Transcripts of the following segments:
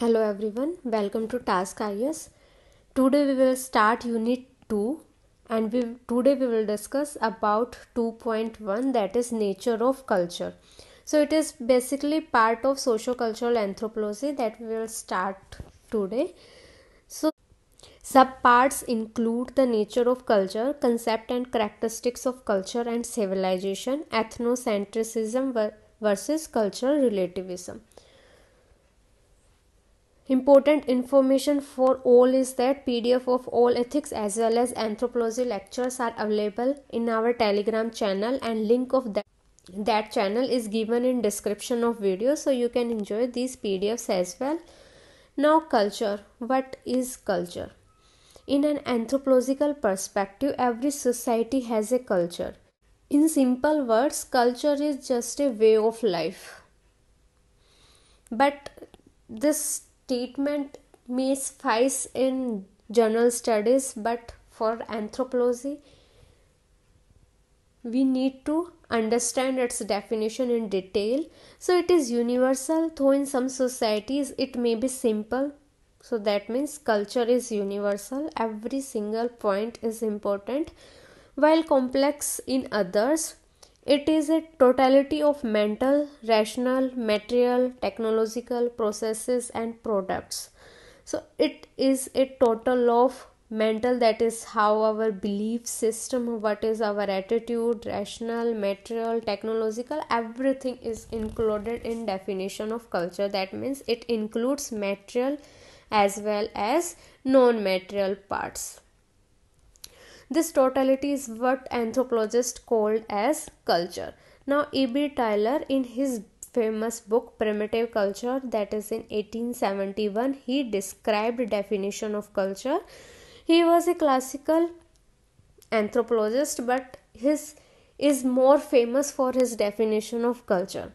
Hello everyone, welcome to Task IS. Today we will start unit 2 and we, today we will discuss about 2.1 that is nature of culture. So it is basically part of sociocultural anthropology that we will start today. So subparts include the nature of culture, concept and characteristics of culture and civilization, ethnocentrism versus cultural relativism Important information for all is that PDF of all ethics as well as anthropology lectures are available in our Telegram channel and link of that that channel is given in description of video so you can enjoy these PDFs as well. Now culture. What is culture? In an anthropological perspective, every society has a culture. In simple words, culture is just a way of life. But this statement may suffice in general studies, but for anthropology, we need to understand its definition in detail. So, it is universal, though in some societies it may be simple. So, that means culture is universal, every single point is important, while complex in others, it is a totality of mental, rational, material, technological processes and products. So it is a total of mental that is how our belief system what is our attitude rational material technological everything is included in definition of culture that means it includes material as well as non material parts this totality is what anthropologists called as culture. Now, E.B. Tyler, in his famous book primitive culture that is in 1871 he described definition of culture he was a classical anthropologist but his is more famous for his definition of culture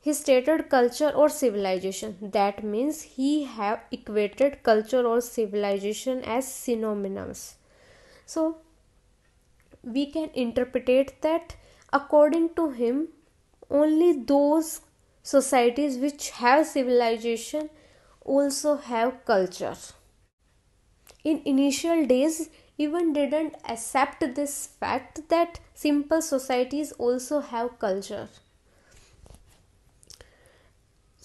he stated culture or civilization that means he have equated culture or civilization as synonyms so we can interpret that according to him only those societies which have civilization also have culture in initial days even didn't accept this fact that simple societies also have culture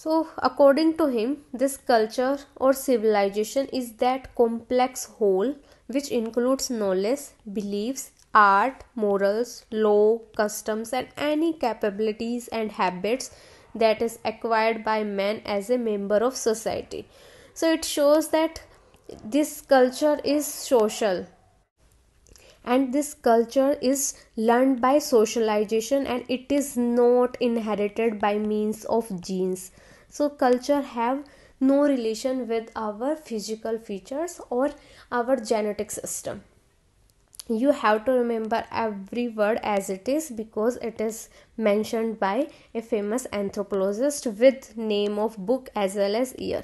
so, according to him, this culture or civilization is that complex whole which includes knowledge, beliefs, art, morals, law, customs, and any capabilities and habits that is acquired by man as a member of society. So it shows that this culture is social and this culture is learned by socialization and it is not inherited by means of genes so culture have no relation with our physical features or our genetic system you have to remember every word as it is because it is mentioned by a famous anthropologist with name of book as well as year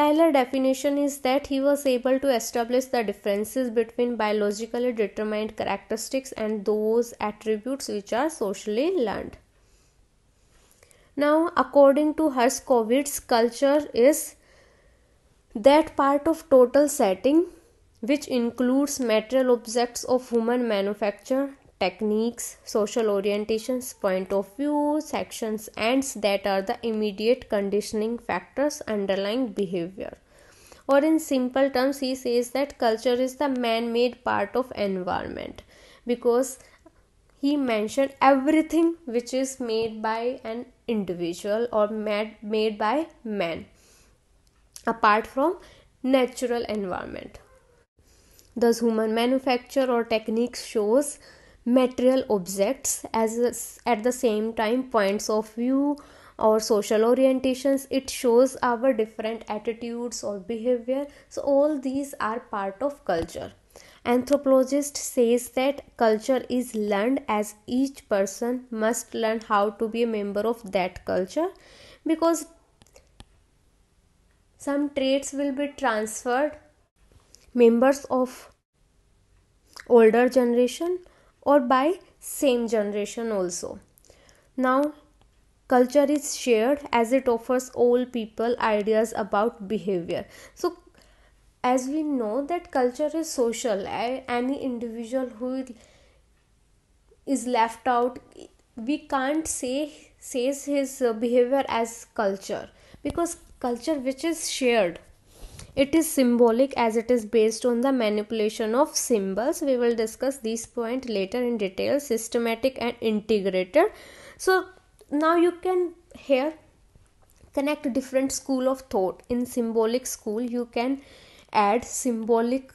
tyler definition is that he was able to establish the differences between biologically determined characteristics and those attributes which are socially learned now according to herskovitz culture is that part of total setting which includes material objects of human manufacture, techniques, social orientations, point of view, sections, ends that are the immediate conditioning factors underlying behavior. Or in simple terms, he says that culture is the man made part of environment because he mentioned everything which is made by an individual or made, made by man apart from natural environment thus human manufacture or techniques shows material objects as at the same time points of view or social orientations it shows our different attitudes or behavior so all these are part of culture anthropologist says that culture is learned as each person must learn how to be a member of that culture because some traits will be transferred members of older generation or by same generation also now culture is shared as it offers old people ideas about behavior so as we know that culture is social eh? any individual who is left out we can't say says his behavior as culture because culture which is shared it is symbolic as it is based on the manipulation of symbols we will discuss these point later in detail systematic and integrated so now you can here connect different school of thought in symbolic school you can add symbolic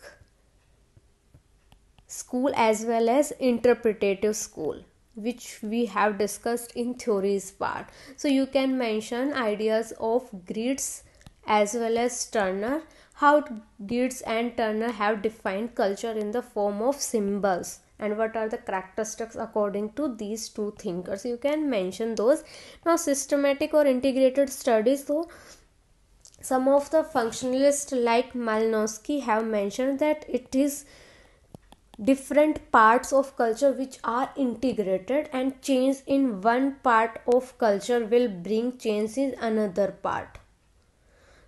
school as well as interpretative school which we have discussed in theories part so you can mention ideas of grids as well as turner how grids and turner have defined culture in the form of symbols and what are the characteristics according to these two thinkers you can mention those now systematic or integrated studies though some of the functionalists like malinowski have mentioned that it is different parts of culture which are integrated and change in one part of culture will bring change in another part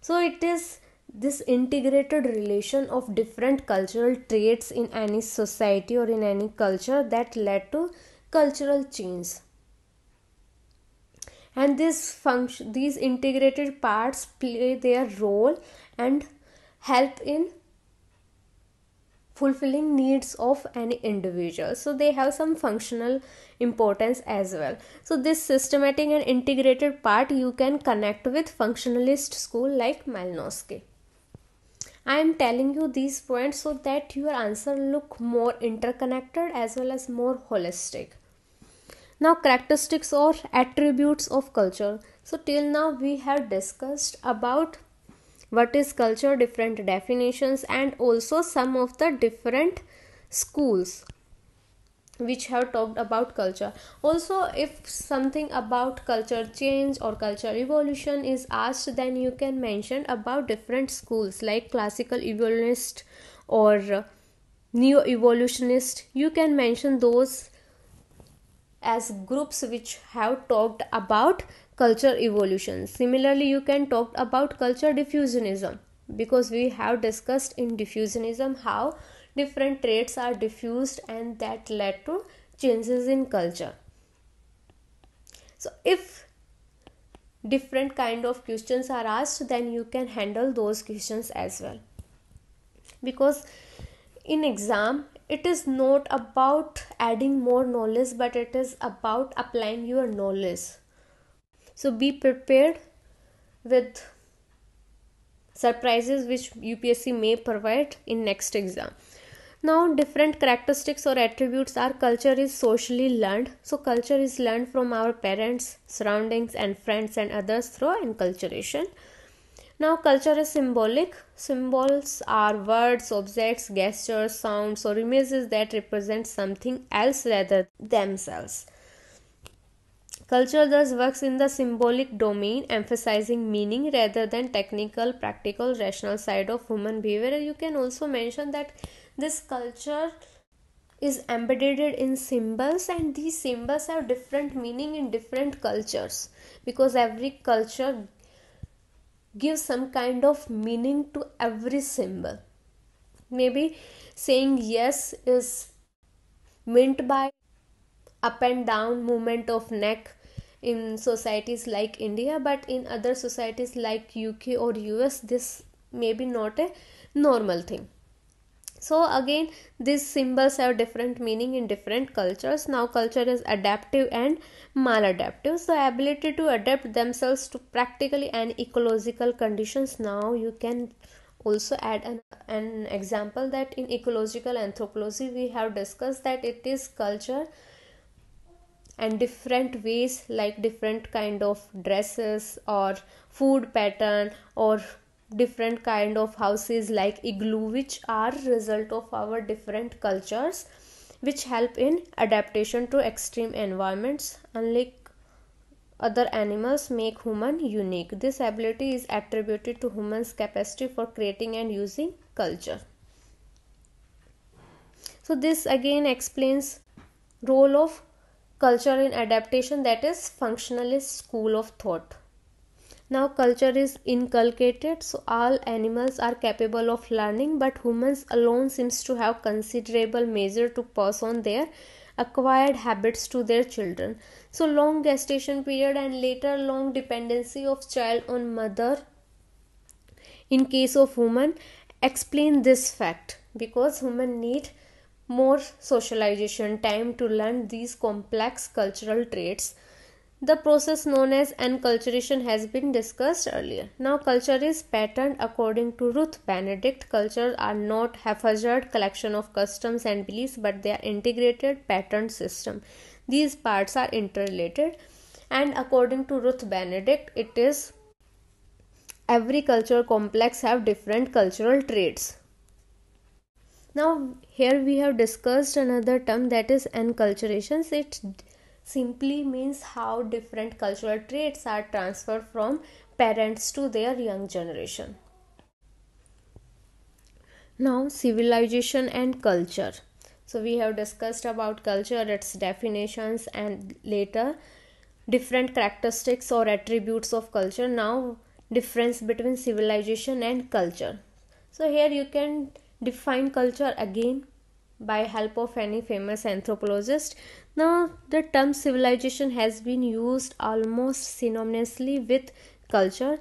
so it is this integrated relation of different cultural traits in any society or in any culture that led to cultural change and this function these integrated parts play their role and help in fulfilling needs of any individual so they have some functional importance as well so this systematic and integrated part you can connect with functionalist school like malinowski i am telling you these points so that your answer look more interconnected as well as more holistic now characteristics or attributes of culture so till now we have discussed about what is culture different definitions and also some of the different schools which have talked about culture also if something about culture change or culture evolution is asked then you can mention about different schools like classical evolutionist or neo evolutionist you can mention those as groups which have talked about culture evolution. Similarly, you can talk about culture diffusionism because we have discussed in diffusionism how different traits are diffused and that led to changes in culture. So, if different kind of questions are asked then you can handle those questions as well because in exam it is not about adding more knowledge but it is about applying your knowledge so be prepared with surprises which UPSC may provide in next exam now different characteristics or attributes our culture is socially learned so culture is learned from our parents surroundings and friends and others through enculturation now culture is symbolic symbols are words objects gestures sounds or images that represent something else rather themselves Culture thus works in the symbolic domain, emphasizing meaning rather than technical, practical, rational side of human behavior. You can also mention that this culture is embedded in symbols and these symbols have different meaning in different cultures because every culture gives some kind of meaning to every symbol maybe saying yes is meant by up and down movement of neck in societies like India, but in other societies like UK or US, this may be not a normal thing. So, again, these symbols have different meaning in different cultures. Now, culture is adaptive and maladaptive. So, ability to adapt themselves to practically and ecological conditions. Now, you can also add an, an example that in ecological anthropology we have discussed that it is culture and different ways like different kind of dresses or food pattern or different kind of houses like igloo which are result of our different cultures which help in adaptation to extreme environments unlike other animals make human unique this ability is attributed to human's capacity for creating and using culture so this again explains role of culture in adaptation that is functionalist school of thought now culture is inculcated so all animals are capable of learning but humans alone seems to have considerable measure to pass on their acquired habits to their children so long gestation period and later long dependency of child on mother in case of woman explain this fact because women need more socialization time to learn these complex cultural traits. The process known as enculturation has been discussed earlier. Now, culture is patterned according to Ruth Benedict. Cultures are not haphazard collection of customs and beliefs, but they are integrated patterned system. These parts are interrelated, and according to Ruth Benedict, it is every culture complex have different cultural traits now here we have discussed another term that is enculturations it simply means how different cultural traits are transferred from parents to their young generation now civilization and culture so we have discussed about culture its definitions and later different characteristics or attributes of culture now difference between civilization and culture so here you can define culture again by help of any famous anthropologist now the term civilization has been used almost synonymously with culture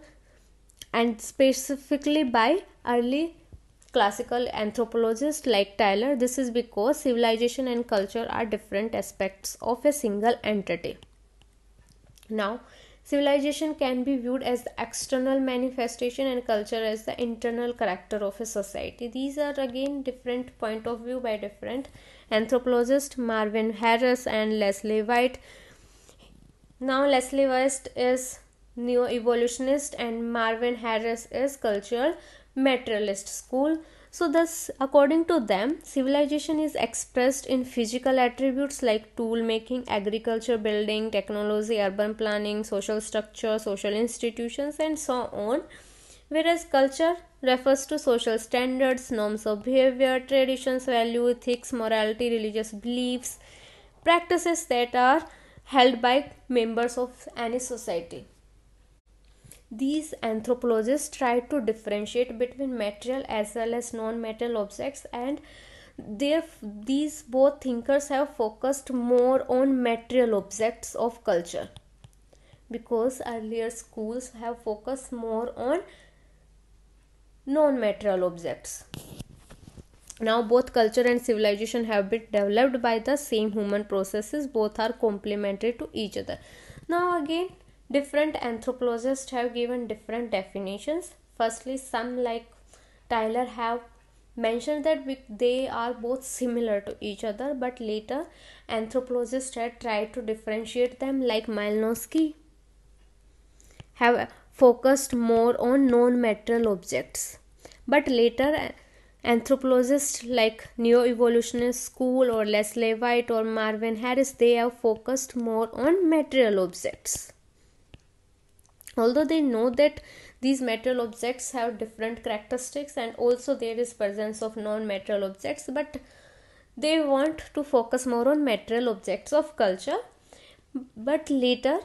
and specifically by early classical anthropologists like Tyler this is because civilization and culture are different aspects of a single entity now Civilization can be viewed as the external manifestation and culture as the internal character of a society. These are again different point of view by different anthropologists Marvin Harris and Leslie White. Now Leslie White is neo-evolutionist and Marvin Harris is cultural materialist school. So, thus, according to them, civilization is expressed in physical attributes like tool making, agriculture, building, technology, urban planning, social structure, social institutions, and so on. Whereas culture refers to social standards, norms of behavior, traditions, value, ethics, morality, religious beliefs, practices that are held by members of any society. These anthropologists tried to differentiate between material as well as non material objects, and their these both thinkers have focused more on material objects of culture because earlier schools have focused more on non material objects. Now, both culture and civilization have been developed by the same human processes, both are complementary to each other. Now, again, Different anthropologists have given different definitions. Firstly, some like Tyler have mentioned that they are both similar to each other, but later anthropologists had tried to differentiate them, like Malinowski have focused more on non material objects. But later, anthropologists like neo-evolutionist school or les White or marvin harris they have focused more on material objects although they know that these metal objects have different characteristics and also there is presence of non metal objects but they want to focus more on material objects of culture but later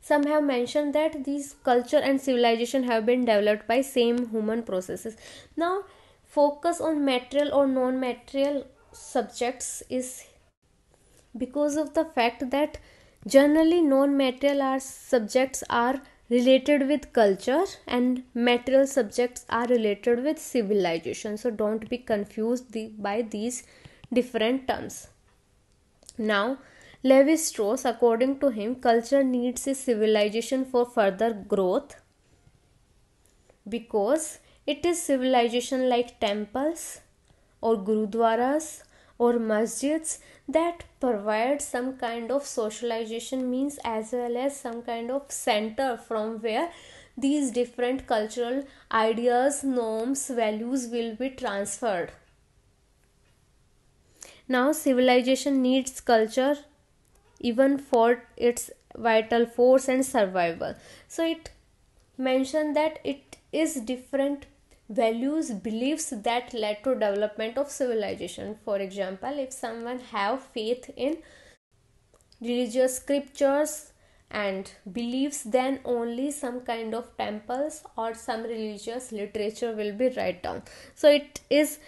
some have mentioned that these culture and civilization have been developed by same human processes now focus on material or non-material subjects is because of the fact that Generally, non-material subjects are related with culture and material subjects are related with civilization. So don't be confused by these different terms. Now, Levi Strauss, according to him, culture needs a civilization for further growth because it is civilization like temples or gurudwaras or masjids that provide some kind of socialization means as well as some kind of center from where these different cultural ideas norms values will be transferred now civilization needs culture even for its vital force and survival so it mentioned that it is different values beliefs that led to development of civilization for example if someone have faith in religious scriptures and beliefs then only some kind of temples or some religious literature will be right down so it is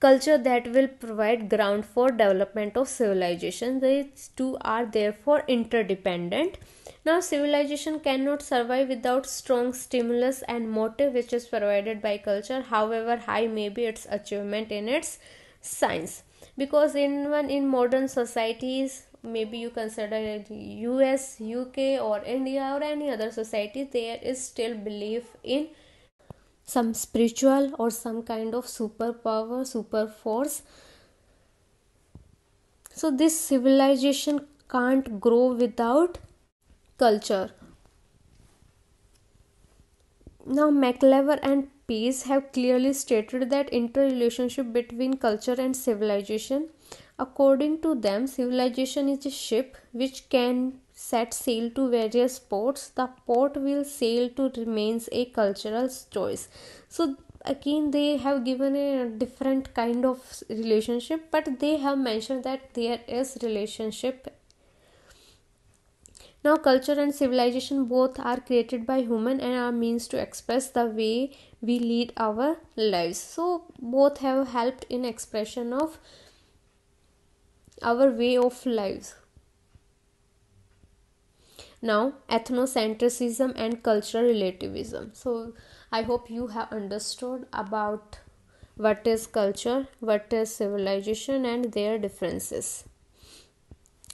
culture that will provide ground for development of civilization these two are therefore interdependent now, civilization cannot survive without strong stimulus and motive which is provided by culture, however high may be its achievement in its science. Because even in modern societies, maybe you consider it US, UK, or India, or any other society, there is still belief in some spiritual or some kind of superpower, super force. So, this civilization can't grow without culture. Now, McLever and Pease have clearly stated that interrelationship between culture and civilization. According to them, civilization is a ship which can set sail to various ports. The port will sail to remains a cultural choice. So again they have given a different kind of relationship but they have mentioned that there is relationship now, culture and civilization both are created by human and are means to express the way we lead our lives. So, both have helped in expression of our way of lives. Now, ethnocentrism and cultural relativism. So, I hope you have understood about what is culture, what is civilization, and their differences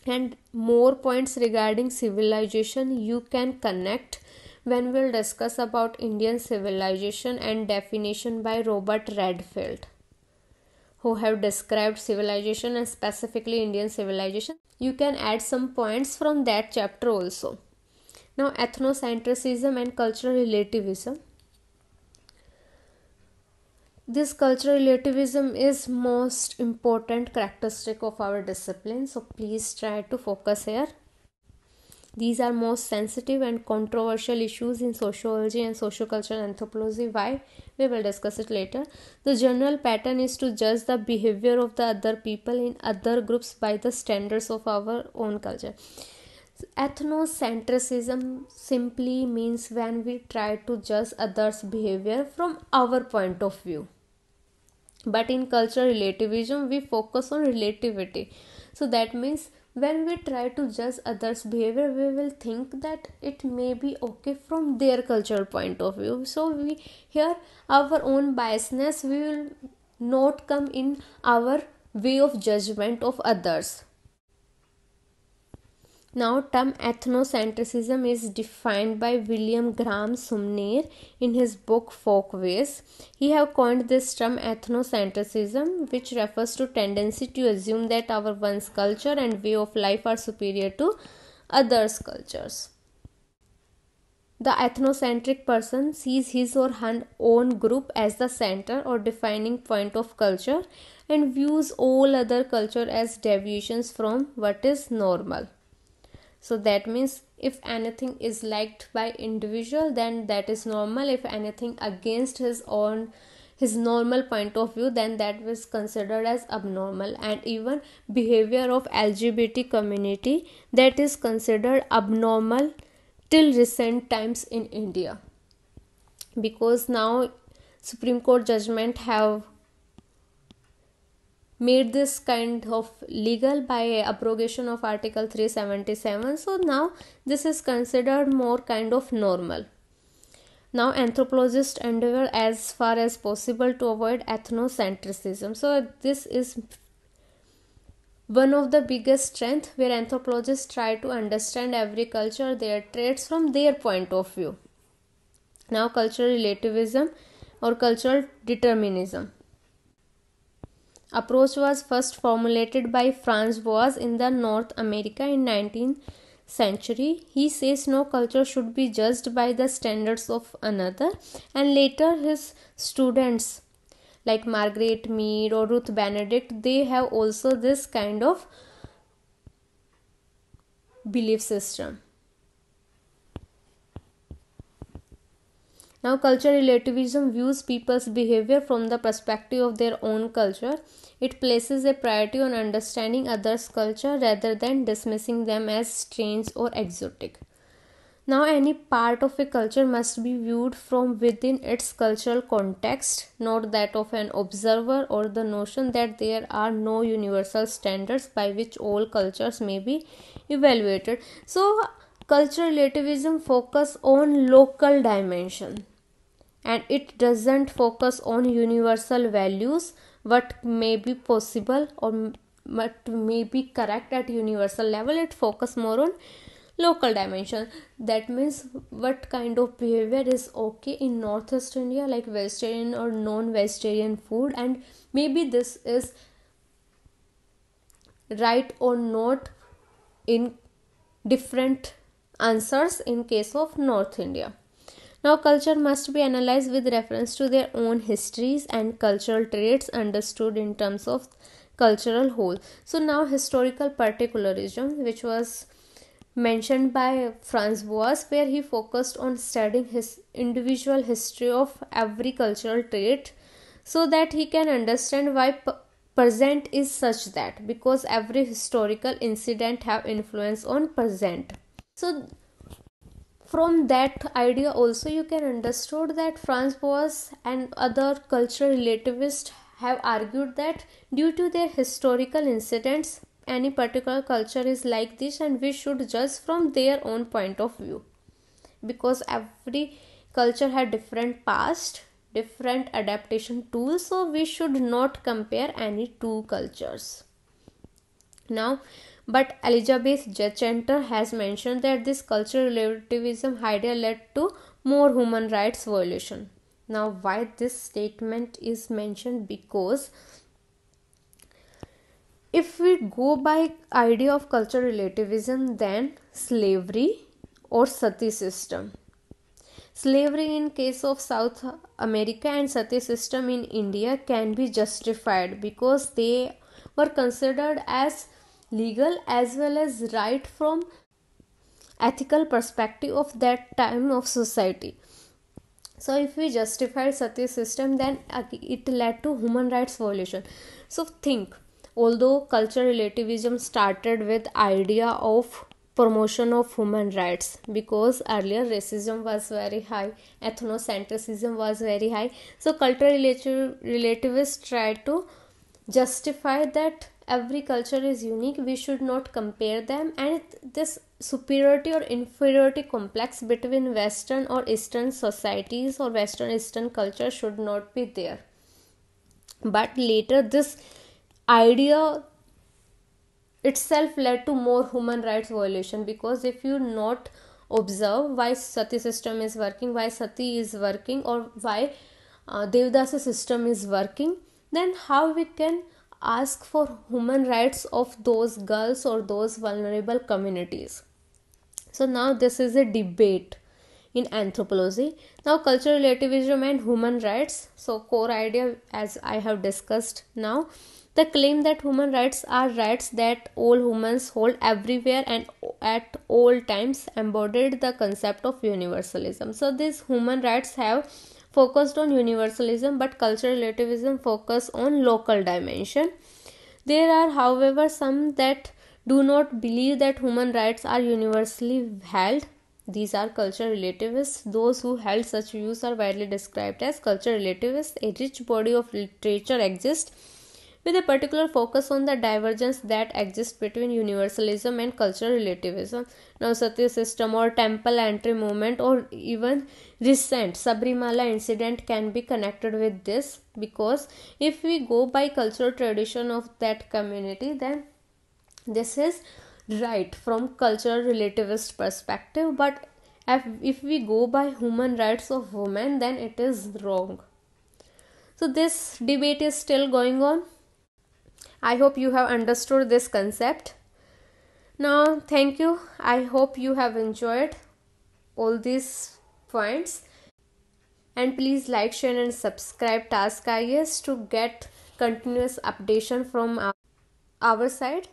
and more points regarding civilization you can connect when we'll discuss about Indian civilization and definition by Robert Redfield who have described civilization and specifically Indian civilization you can add some points from that chapter also now ethnocentrism and cultural relativism this cultural relativism is most important characteristic of our discipline so please try to focus here these are most sensitive and controversial issues in sociology and sociocultural anthropology why we will discuss it later the general pattern is to judge the behavior of the other people in other groups by the standards of our own culture ethnocentrism simply means when we try to judge others behavior from our point of view but in cultural relativism we focus on relativity so that means when we try to judge others behavior we will think that it may be okay from their cultural point of view so we here our own biasness will not come in our way of judgment of others now, term ethnocentrism is defined by William Graham Sumner in his book Folkways. He have coined this term ethnocentrism, which refers to tendency to assume that our one's culture and way of life are superior to others' cultures. The ethnocentric person sees his or her own group as the center or defining point of culture and views all other culture as deviations from what is normal so that means if anything is liked by individual then that is normal if anything against his own his normal point of view then that was considered as abnormal and even behavior of lgbt community that is considered abnormal till recent times in india because now supreme court judgment have made this kind of legal by abrogation of article 377 so now this is considered more kind of normal now anthropologists endeavor as far as possible to avoid ethnocentrism so this is one of the biggest strength where anthropologists try to understand every culture their traits from their point of view now cultural relativism or cultural determinism approach was first formulated by Franz in the North America in 19th century. He says no culture should be judged by the standards of another and later his students like Margaret Mead or Ruth Benedict they have also this kind of belief system. Now, cultural relativism views people's behavior from the perspective of their own culture it places a priority on understanding others' culture rather than dismissing them as strange or exotic. Now, any part of a culture must be viewed from within its cultural context, not that of an observer, or the notion that there are no universal standards by which all cultures may be evaluated. So, cultural relativism focuses on local dimension and it doesn't focus on universal values what may be possible or what may be correct at universal level it focus more on local dimension that means what kind of behavior is okay in East india like vegetarian or non-vegetarian food and maybe this is right or not in different answers in case of north india now, culture must be analyzed with reference to their own histories and cultural traits understood in terms of cultural whole. So, now historical particularism, which was mentioned by Franz Boas, where he focused on studying his individual history of every cultural trait so that he can understand why p- present is such that because every historical incident have influence on present so from that idea also you can understand that franz boas and other cultural relativists have argued that due to their historical incidents any particular culture is like this and we should judge from their own point of view because every culture had different past different adaptation tools so we should not compare any two cultures now but Elizabeth Jacenter has mentioned that this cultural relativism idea led to more human rights violation. Now, why this statement is mentioned? Because if we go by idea of cultural relativism, then slavery or sati system slavery in case of south america and sati system in india can be justified because they were considered as legal as well as right from ethical perspective of that time of society so if we justify sati system then it led to human rights violation so think although cultural relativism started with idea of promotion of human rights because earlier racism was very high ethnocentrism was very high so cultural relativists tried to justify that every culture is unique we should not compare them and this superiority or inferiority complex between western or eastern societies or western eastern culture should not be there but later this idea itself led to more human rights violation because if you not observe why sati system is working why sati is working or why uh, devdasa system is working then how we can ask for human rights of those girls or those vulnerable communities so now this is a debate in anthropology now cultural relativism and human rights so core idea as i have discussed now the claim that human rights are rights that all humans hold everywhere and at all times embodied the concept of universalism so these human rights have focused on universalism but cultural relativism focus on local dimension there are however some that do not believe that human rights are universally held these are cultural relativists. Those who held such views are widely described as cultural relativists. A rich body of literature exists with a particular focus on the divergence that exists between universalism and cultural relativism. Now, Satya system or temple entry movement or even recent Sabrimala incident can be connected with this because if we go by cultural tradition of that community, then this is right from cultural relativist perspective but if we go by human rights of women then it is wrong so this debate is still going on I hope you have understood this concept. Now, thank you. I hope you have enjoyed all these points. And please like, share, and subscribe Task IS to get continuous updation from our, our side.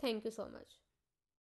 Thank you so much.